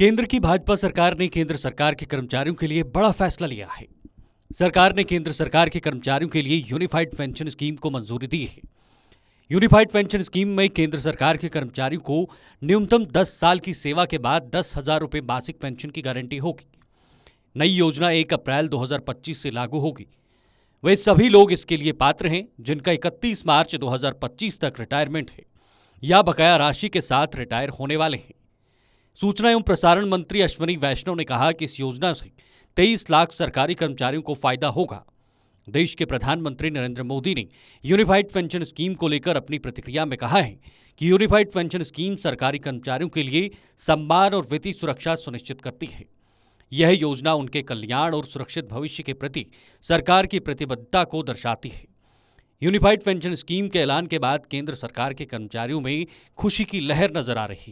केंद्र की भाजपा सरकार ने केंद्र सरकार के कर्मचारियों के लिए बड़ा फैसला लिया है सरकार ने केंद्र सरकार के कर्मचारियों के लिए यूनिफाइड पेंशन स्कीम को मंजूरी दी है यूनिफाइड पेंशन स्कीम में केंद्र सरकार के कर्मचारियों को न्यूनतम 10 साल की सेवा के बाद दस हजार रुपये मासिक पेंशन की गारंटी होगी नई योजना 1 अप्रैल 2025 से लागू होगी वे सभी लोग इसके लिए पात्र हैं जिनका 31 मार्च 2025 तक रिटायरमेंट है या बकाया राशि के साथ रिटायर होने वाले हैं सूचना एवं प्रसारण मंत्री अश्वनी वैष्णव ने कहा कि इस योजना से तेईस लाख सरकारी कर्मचारियों को फायदा होगा देश के प्रधानमंत्री नरेंद्र मोदी ने यूनिफाइड पेंशन स्कीम को लेकर अपनी प्रतिक्रिया में कहा है कि यूनिफाइड पेंशन स्कीम सरकारी कर्मचारियों के लिए सम्मान और वित्तीय सुरक्षा सुनिश्चित करती है यह योजना उनके कल्याण और सुरक्षित भविष्य के प्रति सरकार की प्रतिबद्धता को दर्शाती है यूनिफाइड पेंशन स्कीम के ऐलान के बाद केंद्र सरकार के कर्मचारियों में खुशी की लहर नजर आ रही है